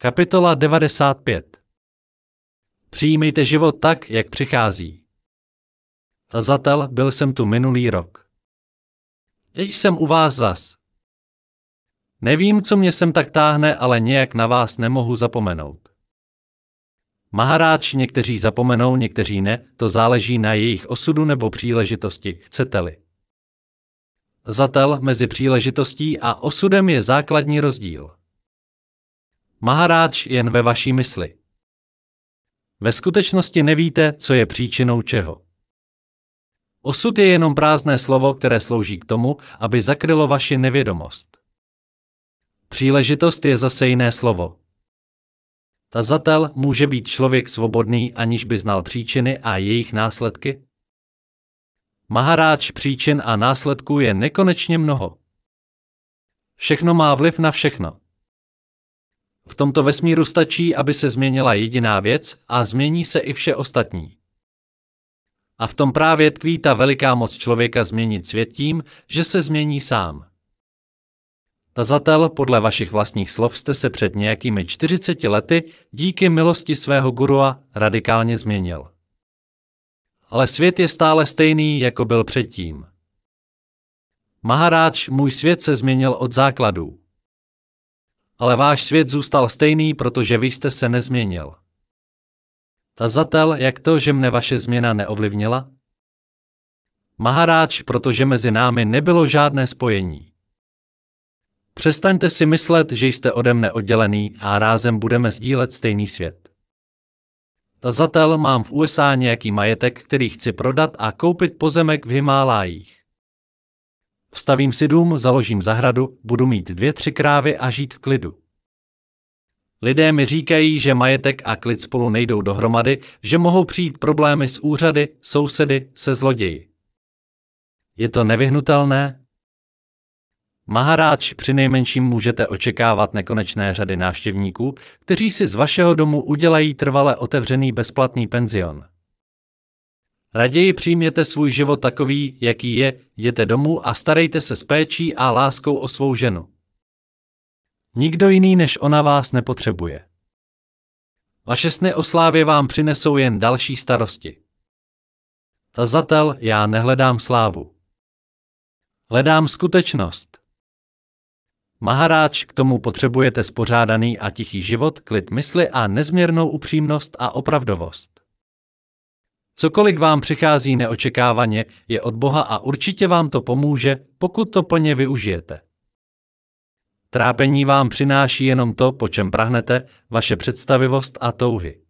Kapitola 95 Přijímejte život tak, jak přichází. Zatel, byl jsem tu minulý rok. Jež jsem u vás zas. Nevím, co mě sem tak táhne, ale nějak na vás nemohu zapomenout. Maharáč někteří zapomenou, někteří ne, to záleží na jejich osudu nebo příležitosti, chcete-li. Zatel mezi příležitostí a osudem je základní rozdíl. Maharáč jen ve vaší mysli. Ve skutečnosti nevíte, co je příčinou čeho. Osud je jenom prázdné slovo, které slouží k tomu, aby zakrylo vaši nevědomost. Příležitost je zase jiné slovo. Tazatel může být člověk svobodný, aniž by znal příčiny a jejich následky? Maharáč příčin a následků je nekonečně mnoho. Všechno má vliv na všechno. V tomto vesmíru stačí, aby se změnila jediná věc a změní se i vše ostatní. A v tom právě tkví ta veliká moc člověka změnit svět tím, že se změní sám. Tazatel, podle vašich vlastních slov jste se před nějakými 40 lety díky milosti svého gurua radikálně změnil. Ale svět je stále stejný, jako byl předtím. Maharáč, můj svět se změnil od základů ale váš svět zůstal stejný, protože vy jste se nezměnil. Tazatel, jak to, že mne vaše změna neovlivnila? Maharáč, protože mezi námi nebylo žádné spojení. Přestaňte si myslet, že jste ode mne oddělený a rázem budeme sdílet stejný svět. Tazatel, mám v USA nějaký majetek, který chci prodat a koupit pozemek v Himálájích. Stavím si dům, založím zahradu, budu mít dvě, tři krávy a žít v klidu. Lidé mi říkají, že majetek a klid spolu nejdou dohromady, že mohou přijít problémy s úřady, sousedy, se zloději. Je to nevyhnutelné? Maharáč při nejmenším můžete očekávat nekonečné řady návštěvníků, kteří si z vašeho domu udělají trvale otevřený bezplatný penzion. Raději přijměte svůj život takový, jaký je, jděte domů a starejte se s péčí a láskou o svou ženu. Nikdo jiný než ona vás nepotřebuje. Vaše sny o slávě vám přinesou jen další starosti. Tazatel, já nehledám slávu. Hledám skutečnost. Maharáč, k tomu potřebujete spořádaný a tichý život, klid mysli a nezměrnou upřímnost a opravdovost. Cokoliv vám přichází neočekávaně, je od Boha a určitě vám to pomůže, pokud to plně využijete. Trápení vám přináší jenom to, po čem prahnete, vaše představivost a touhy.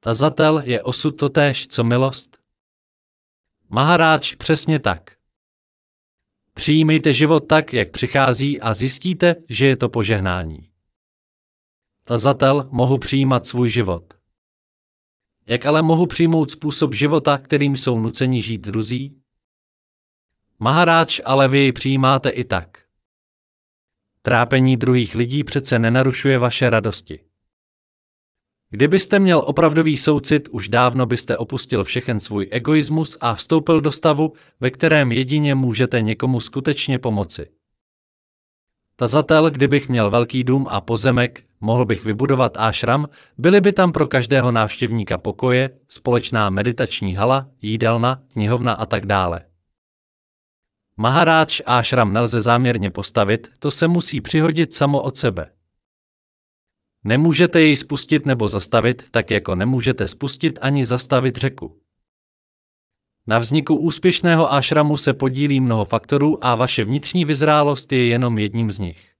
Tazatel je osud totéž, co milost. Maharáč přesně tak. Přijímejte život tak, jak přichází a zjistíte, že je to požehnání. Tazatel mohu přijímat svůj život. Jak ale mohu přijmout způsob života, kterým jsou nuceni žít druzí? Maharáč, ale vy ji přijímáte i tak. Trápení druhých lidí přece nenarušuje vaše radosti. Kdybyste měl opravdový soucit, už dávno byste opustil všechen svůj egoismus a vstoupil do stavu, ve kterém jedině můžete někomu skutečně pomoci. Tazatel, kdybych měl velký dům a pozemek, mohl bych vybudovat ášram, byly by tam pro každého návštěvníka pokoje, společná meditační hala, jídelna, knihovna a tak dále. Maharáč ášram nelze záměrně postavit, to se musí přihodit samo od sebe. Nemůžete jej spustit nebo zastavit, tak jako nemůžete spustit ani zastavit řeku. Na vzniku úspěšného ášramu se podílí mnoho faktorů a vaše vnitřní vyzrálost je jenom jedním z nich.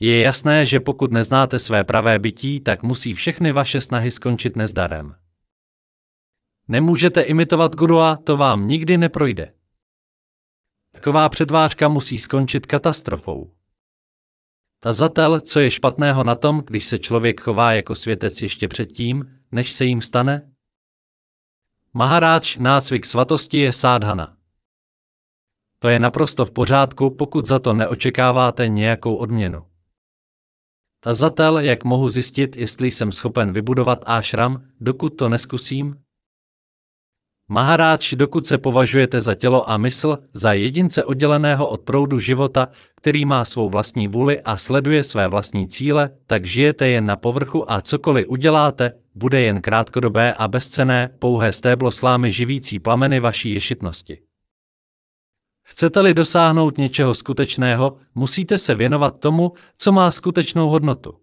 Je jasné, že pokud neznáte své pravé bytí, tak musí všechny vaše snahy skončit nezdarem. Nemůžete imitovat gurua, to vám nikdy neprojde. Taková předvářka musí skončit katastrofou. zatel, co je špatného na tom, když se člověk chová jako světec ještě předtím, než se jim stane? Maharáč, nácvik svatosti je sádhana. To je naprosto v pořádku, pokud za to neočekáváte nějakou odměnu. Tazatel, jak mohu zjistit, jestli jsem schopen vybudovat ášram, dokud to neskusím? Maharáč, dokud se považujete za tělo a mysl, za jedince odděleného od proudu života, který má svou vlastní vůli a sleduje své vlastní cíle, tak žijete jen na povrchu a cokoliv uděláte, bude jen krátkodobé a bezcené, pouhé stéblo slámy živící plameny vaší ješitnosti. Chcete-li dosáhnout něčeho skutečného, musíte se věnovat tomu, co má skutečnou hodnotu.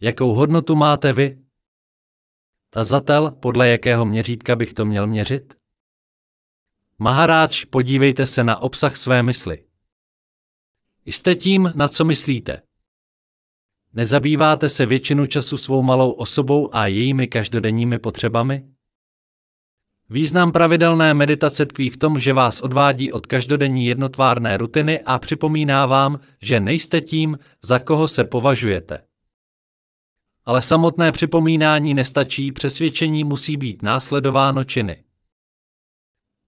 Jakou hodnotu máte vy? Tazatel, podle jakého měřítka bych to měl měřit? Maharáč, podívejte se na obsah své mysli. Jste tím, na co myslíte. Nezabýváte se většinu času svou malou osobou a jejími každodenními potřebami? Význam pravidelné meditace tkví v tom, že vás odvádí od každodenní jednotvárné rutiny a připomíná vám, že nejste tím, za koho se považujete. Ale samotné připomínání nestačí, přesvědčení musí být následováno činy.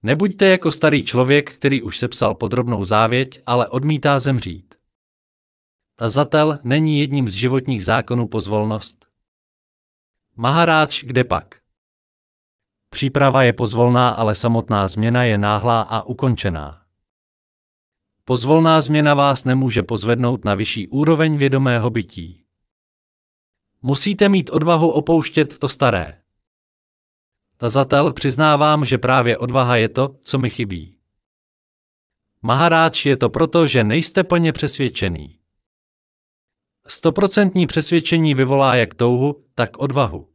Nebuďte jako starý člověk, který už sepsal podrobnou závěť, ale odmítá zemřít. Tazatel není jedním z životních zákonů pozvolnost. Maharáč kde pak? Příprava je pozvolná, ale samotná změna je náhlá a ukončená. Pozvolná změna vás nemůže pozvednout na vyšší úroveň vědomého bytí. Musíte mít odvahu opouštět to staré. Tazatel přiznávám, že právě odvaha je to, co mi chybí. Maharáč je to proto, že nejste plně přesvědčený. Stoprocentní přesvědčení vyvolá jak touhu, tak odvahu.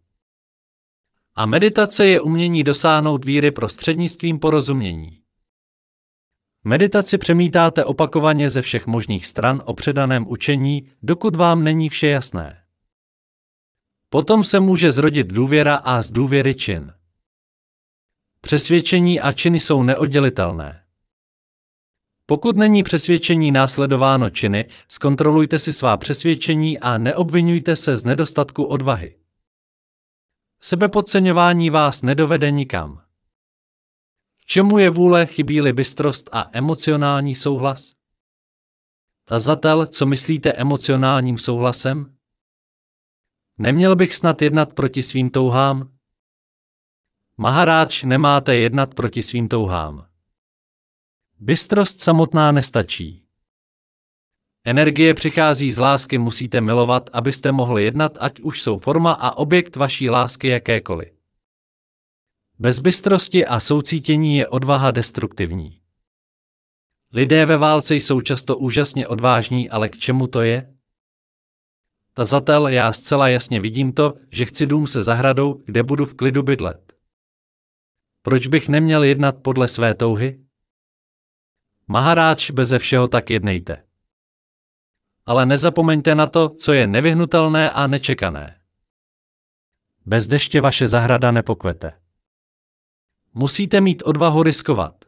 A meditace je umění dosáhnout víry prostřednictvím porozumění. Meditaci přemítáte opakovaně ze všech možných stran o předaném učení, dokud vám není vše jasné. Potom se může zrodit důvěra a z důvěry čin. Přesvědčení a činy jsou neoddělitelné. Pokud není přesvědčení následováno činy, zkontrolujte si svá přesvědčení a neobvinujte se z nedostatku odvahy. Sebepodceňování vás nedovede nikam. Čemu je vůle, chybí-li bystrost a emocionální souhlas? Tazatel, co myslíte emocionálním souhlasem? Neměl bych snad jednat proti svým touhám? Maharáč, nemáte jednat proti svým touhám. Bystrost samotná nestačí. Energie přichází z lásky, musíte milovat, abyste mohli jednat, ať už jsou forma a objekt vaší lásky jakékoliv. Bez bystrosti a soucítění je odvaha destruktivní. Lidé ve válce jsou často úžasně odvážní, ale k čemu to je? Tazatel, já zcela jasně vidím to, že chci dům se zahradou, kde budu v klidu bydlet. Proč bych neměl jednat podle své touhy? Maharáč beze všeho tak jednejte ale nezapomeňte na to, co je nevyhnutelné a nečekané. Bez deště vaše zahrada nepokvete. Musíte mít odvahu riskovat.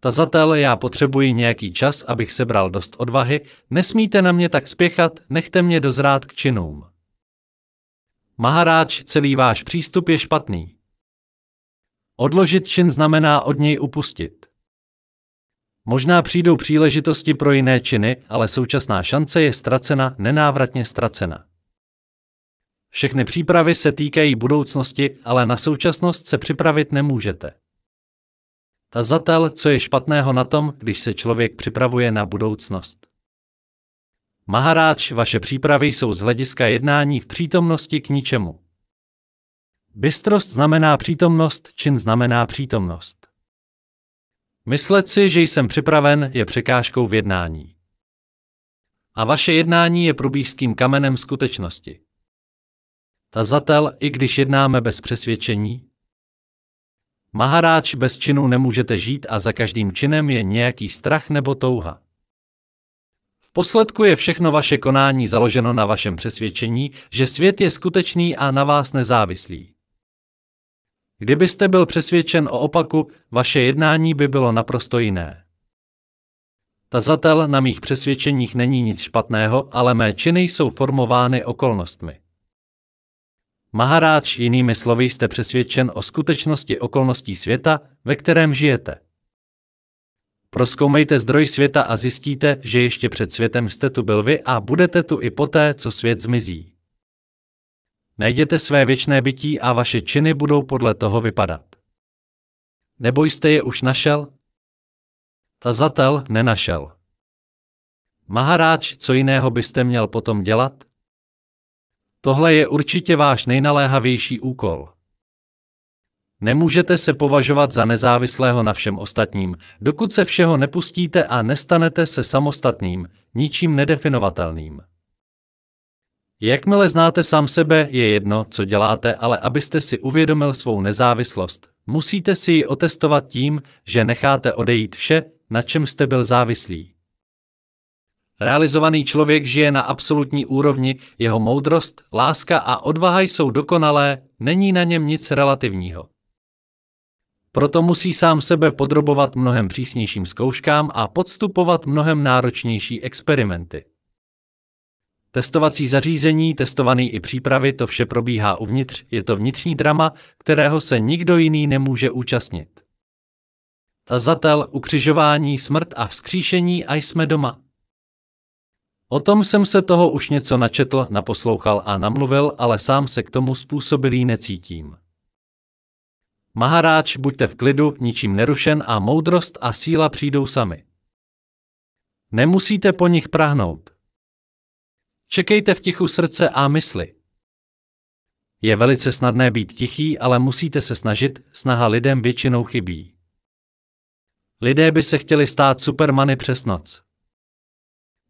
Tazatel, já potřebuji nějaký čas, abych sebral dost odvahy, nesmíte na mě tak spěchat, nechte mě dozrát k činům. Maharáč, celý váš přístup je špatný. Odložit čin znamená od něj upustit. Možná přijdou příležitosti pro jiné činy, ale současná šance je ztracena, nenávratně ztracena. Všechny přípravy se týkají budoucnosti, ale na současnost se připravit nemůžete. Ta zatel, co je špatného na tom, když se člověk připravuje na budoucnost. Maharáč, vaše přípravy jsou z hlediska jednání v přítomnosti k ničemu. Bystrost znamená přítomnost, čin znamená přítomnost. Myslet si, že jsem připraven, je překážkou v jednání. A vaše jednání je probížským kamenem skutečnosti. Tazatel, i když jednáme bez přesvědčení, Maharáč bez činu nemůžete žít a za každým činem je nějaký strach nebo touha. V posledku je všechno vaše konání založeno na vašem přesvědčení, že svět je skutečný a na vás nezávislý. Kdybyste byl přesvědčen o opaku, vaše jednání by bylo naprosto jiné. Tazatel na mých přesvědčeních není nic špatného, ale mé činy jsou formovány okolnostmi. Maharáč, jinými slovy, jste přesvědčen o skutečnosti okolností světa, ve kterém žijete. Proskoumejte zdroj světa a zjistíte, že ještě před světem jste tu byl vy a budete tu i poté, co svět zmizí. Najděte své věčné bytí a vaše činy budou podle toho vypadat. Nebo jste je už našel? Tazatel nenašel. Maharáč, co jiného byste měl potom dělat? Tohle je určitě váš nejnaléhavější úkol. Nemůžete se považovat za nezávislého na všem ostatním, dokud se všeho nepustíte a nestanete se samostatným, ničím nedefinovatelným. Jakmile znáte sám sebe, je jedno, co děláte, ale abyste si uvědomil svou nezávislost, musíte si ji otestovat tím, že necháte odejít vše, na čem jste byl závislí. Realizovaný člověk žije na absolutní úrovni, jeho moudrost, láska a odvaha jsou dokonalé, není na něm nic relativního. Proto musí sám sebe podrobovat mnohem přísnějším zkouškám a podstupovat mnohem náročnější experimenty. Testovací zařízení, testovaný i přípravy, to vše probíhá uvnitř, je to vnitřní drama, kterého se nikdo jiný nemůže účastnit. Zatel, ukřižování, smrt a vzkříšení a jsme doma. O tom jsem se toho už něco načetl, naposlouchal a namluvil, ale sám se k tomu způsobilý necítím. Maharáč, buďte v klidu, ničím nerušen a moudrost a síla přijdou sami. Nemusíte po nich prahnout. Čekejte v tichu srdce a mysli. Je velice snadné být tichý, ale musíte se snažit, snaha lidem většinou chybí. Lidé by se chtěli stát supermany přes noc.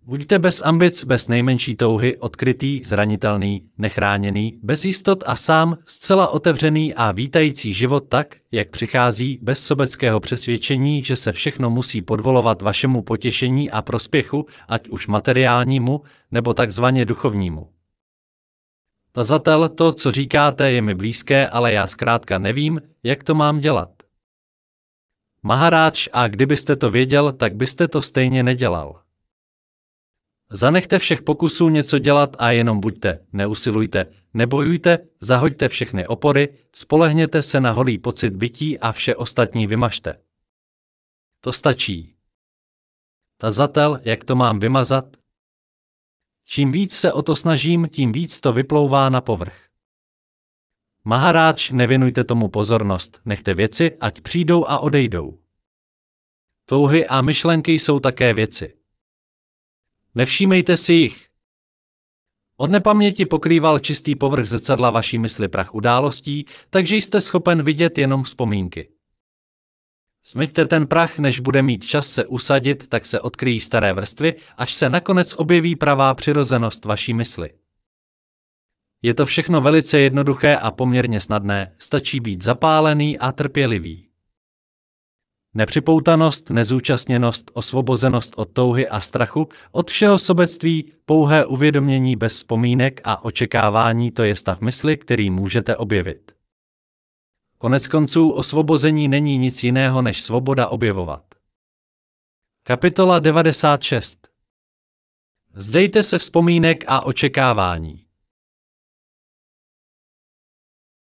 Buďte bez ambic, bez nejmenší touhy, odkrytý, zranitelný, nechráněný, bez jistot a sám, zcela otevřený a vítající život tak, jak přichází, bez sobeckého přesvědčení, že se všechno musí podvolovat vašemu potěšení a prospěchu, ať už materiálnímu nebo takzvaně duchovnímu. Tazatel, to, co říkáte, je mi blízké, ale já zkrátka nevím, jak to mám dělat. Maharáč, a kdybyste to věděl, tak byste to stejně nedělal. Zanechte všech pokusů něco dělat a jenom buďte, neusilujte, nebojujte, zahoďte všechny opory, spolehněte se na holý pocit bytí a vše ostatní vymažte. To stačí. Tazatel, jak to mám vymazat? Čím víc se o to snažím, tím víc to vyplouvá na povrch. Maharáč, nevěnujte tomu pozornost, nechte věci, ať přijdou a odejdou. Touhy a myšlenky jsou také věci. Nevšímejte si jich. Od nepaměti pokrýval čistý povrch zrcadla vaší mysli prach událostí, takže jste schopen vidět jenom vzpomínky. Smyťte ten prach, než bude mít čas se usadit, tak se odkryjí staré vrstvy, až se nakonec objeví pravá přirozenost vaší mysli. Je to všechno velice jednoduché a poměrně snadné, stačí být zapálený a trpělivý nepřipoutanost, nezúčastněnost, osvobozenost od touhy a strachu, od všeho sobectví, pouhé uvědomění bez vzpomínek a očekávání to je stav mysli, který můžete objevit. Konec konců osvobození není nic jiného než svoboda objevovat. Kapitola 96 Zdejte se vzpomínek a očekávání.